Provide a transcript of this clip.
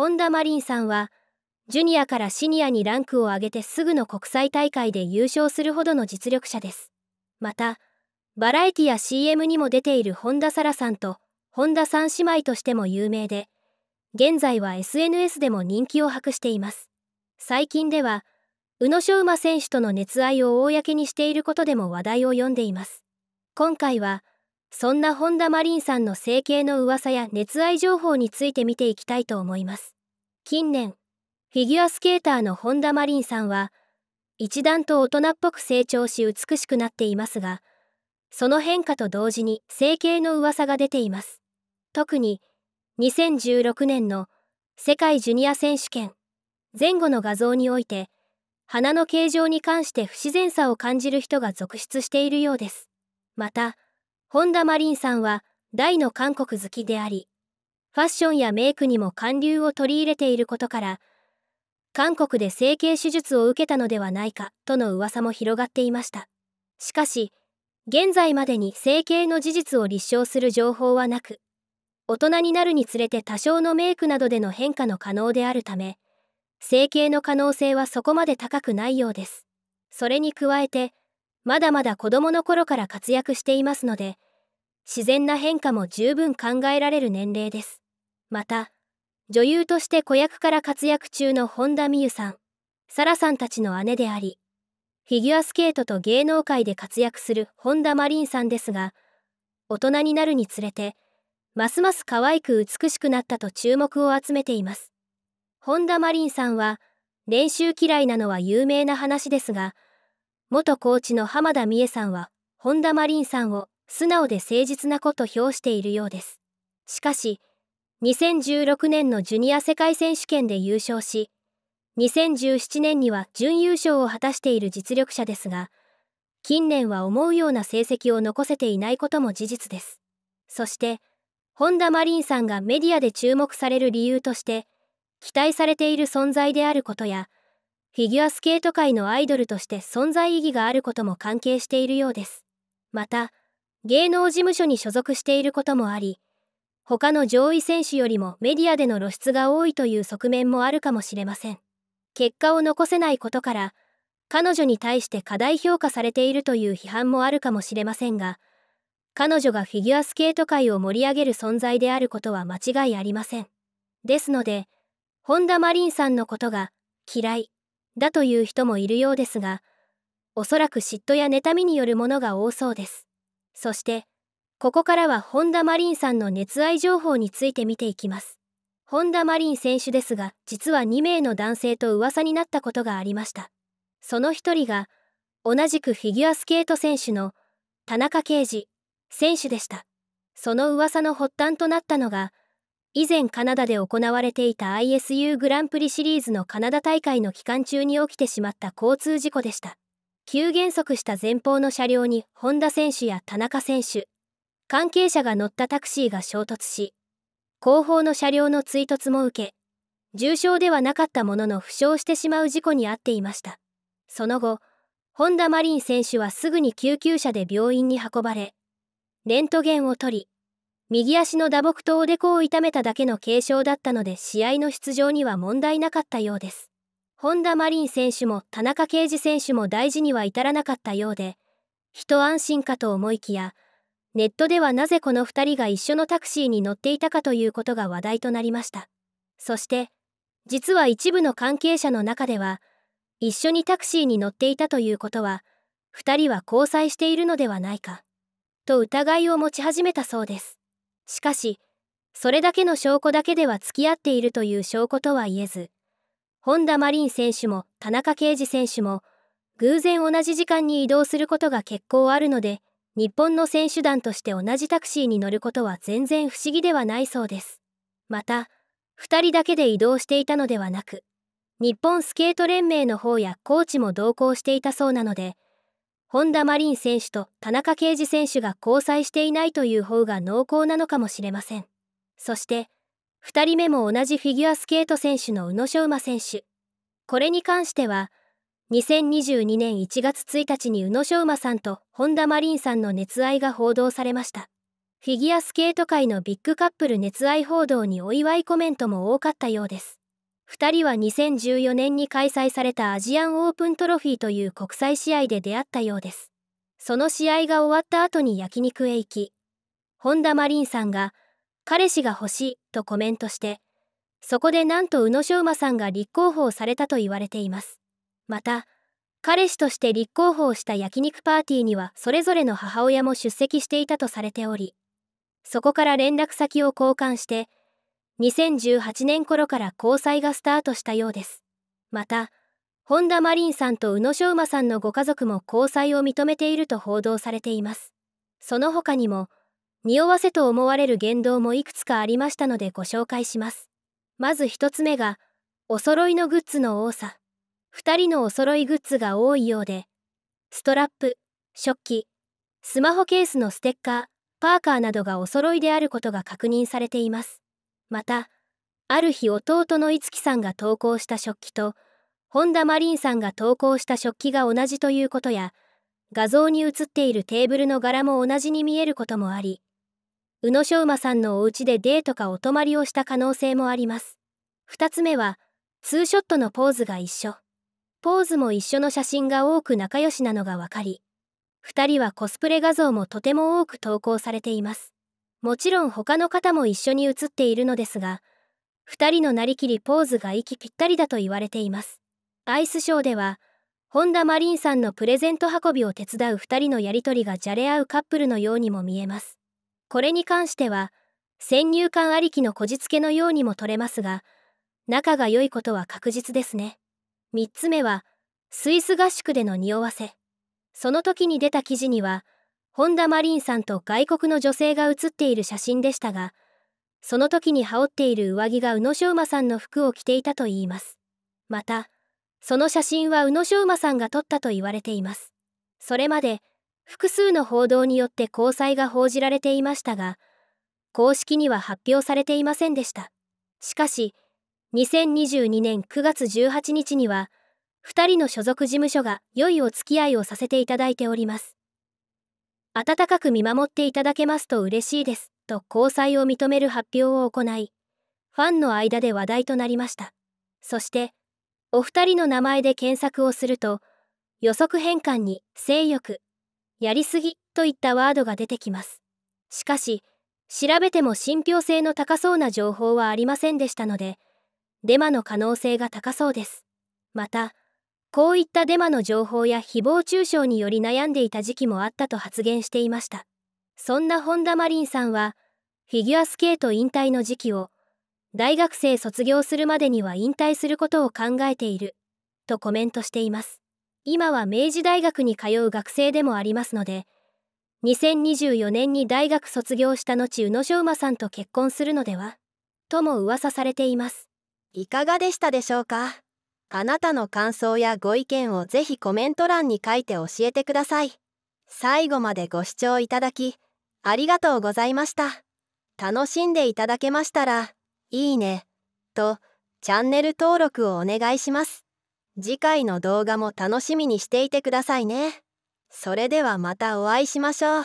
本田真凛さんはジュニアからシニアにランクを上げてすぐの国際大会で優勝するほどの実力者です。また、バラエティや CM にも出ている本田沙羅さんと本田三姉妹としても有名で、現在は SNS でも人気を博しています。最近では、宇野昌磨選手との熱愛を公にしていることでも話題を呼んでいます。今回は、そんな本田マリンさんの整形の噂や熱愛情報について見ていきたいと思います近年フィギュアスケーターの本田マリンさんは一段と大人っぽく成長し美しくなっていますがその変化と同時に整形の噂が出ています特に2016年の世界ジュニア選手権前後の画像において鼻の形状に関して不自然さを感じる人が続出しているようですまた本田マリンさんは大の韓国好きであり、ファッションやメイクにも韓流を取り入れていることから、韓国で整形手術を受けたのではないかとの噂も広がっていました。しかし、現在までに整形の事実を立証する情報はなく、大人になるにつれて多少のメイクなどでの変化の可能であるため、整形の可能性はそこまで高くないようです。それに加えて、まだまだ子供の頃から活躍していますので、自然な変化も十分考えられる年齢です。また、女優として子役から活躍中の本田美優さん、サラさんたちの姉であり、フィギュアスケートと芸能界で活躍する本田マリンさんですが、大人になるにつれて、ますます可愛く美しくなったと注目を集めています。本田マリンさんは、練習嫌いなのは有名な話ですが、元コーチの浜田美恵さんは本田マリンさんを素直で誠実な子と評しているようですしかし2016年のジュニア世界選手権で優勝し2017年には準優勝を果たしている実力者ですが近年は思うような成績を残せていないことも事実ですそして本田マリンさんがメディアで注目される理由として期待されている存在であることやフィギュアスケート界のアイドルとして存在意義があることも関係しているようですまた芸能事務所に所属していることもあり他の上位選手よりもメディアでの露出が多いという側面もあるかもしれません結果を残せないことから彼女に対して過大評価されているという批判もあるかもしれませんが彼女がフィギュアスケート界を盛り上げる存在であることは間違いありませんですので本田マリンさんのことが嫌いだという人もいるようですがおそらく嫉妬や妬みによるものが多そうですそしてここからは本田マリンさんの熱愛情報について見ていきます本田マリン選手ですが実は2名の男性と噂になったことがありましたその1人が同じくフィギュアスケート選手の田中圭司選手でしたその噂の発端となったのが以前カナダで行われていた ISU グランプリシリーズのカナダ大会の期間中に起きてしまった交通事故でした。急減速した前方の車両に本田選手や田中選手、関係者が乗ったタクシーが衝突し、後方の車両の追突も受け、重傷ではなかったものの負傷してしまう事故に遭っていました。その後、本田マリン選手はすぐに救急車で病院に運ばれ、レントゲンを取り、右足の打撲とおでこを痛めただけの軽傷だったので試合の出場には問題なかったようです。本田真リ選手も田中啓二選手も大事には至らなかったようで、一安心かと思いきや、ネットではなぜこの2人が一緒のタクシーに乗っていたかということが話題となりました。そして、実は一部の関係者の中では、一緒にタクシーに乗っていたということは、2人は交際しているのではないか、と疑いを持ち始めたそうです。しかしそれだけの証拠だけでは付き合っているという証拠とは言えず本田麻リ選手も田中啓二選手も偶然同じ時間に移動することが結構あるので日本の選手団として同じタクシーに乗ることは全然不思議ではないそうですまた2人だけで移動していたのではなく日本スケート連盟の方やコーチも同行していたそうなので本田真リ選手と田中啓二選手が交際していないという方が濃厚なのかもしれませんそして2人目も同じフィギュアスケート選手の宇野昌磨選手これに関しては2022年1月1日に宇野昌磨さんと本田真リさんの熱愛が報道されましたフィギュアスケート界のビッグカップル熱愛報道にお祝いコメントも多かったようです2人は2014年に開催されたアジアンオープントロフィーという国際試合で出会ったようです。その試合が終わった後に焼肉へ行き、本田マリンさんが、彼氏が欲しいとコメントして、そこでなんと宇野昌磨さんが立候補されたと言われています。また、彼氏として立候補をした焼肉パーティーにはそれぞれの母親も出席していたとされており、そこから連絡先を交換して、2018年頃から交際がスタートしたようです。また、本田真凛さんと宇野昌磨さんのご家族も交際を認めていると報道されています。その他にも、匂わせと思われる言動もいくつかありましたのでご紹介します。まず1つ目が、お揃いのグッズの多さ。2人のお揃いグッズが多いようで、ストラップ、食器、スマホケースのステッカー、パーカーなどがお揃いであることが確認されています。またある日弟の樹さんが投稿した食器と本田マリンさんが投稿した食器が同じということや画像に写っているテーブルの柄も同じに見えることもあり宇野昌磨さんのお家でデートかお泊まりをした可能性もあります2つ目はツーショットのポーズが一緒ポーズも一緒の写真が多く仲良しなのが分かり2人はコスプレ画像もとても多く投稿されていますもちろん他の方も一緒に写っているのですが二人のなりきりポーズが息ぴったりだと言われていますアイスショーでは本田マリンさんのプレゼント運びを手伝う二人のやりとりがじゃれ合うカップルのようにも見えますこれに関しては先入観ありきのこじつけのようにも取れますが仲が良いことは確実ですね3つ目はスイス合宿での匂わせその時に出た記事には「本田マリンさんと外国の女性が写っている写真でしたがその時に羽織っている上着が宇野昌磨さんの服を着ていたといいますまたその写真は宇野昌磨さんが撮ったと言われていますそれまで複数の報道によって交際が報じられていましたが公式には発表されていませんでしたしかし2022年9月18日には2人の所属事務所が良いお付き合いをさせていただいております温かく見守っていただけますと嬉しいです、と交際を認める発表を行い、ファンの間で話題となりました。そして、お二人の名前で検索をすると、予測変換に性欲、やりすぎといったワードが出てきます。しかし、調べても信憑性の高そうな情報はありませんでしたので、デマの可能性が高そうです。また、こういったデマの情報や誹謗中傷により悩んでいた時期もあったと発言していましたそんな本田マリンさんはフィギュアスケート引退の時期を大学生卒業するまでには引退することを考えているとコメントしています今は明治大学に通う学生でもありますので2024年に大学卒業した後宇野昌磨さんと結婚するのではとも噂されていますいかがでしたでしょうかあなたの感想やご意見をぜひコメント欄に書いて教えてください。最後までご視聴いただき、ありがとうございました。楽しんでいただけましたら、いいね、と、チャンネル登録をお願いします。次回の動画も楽しみにしていてくださいね。それではまたお会いしましょう。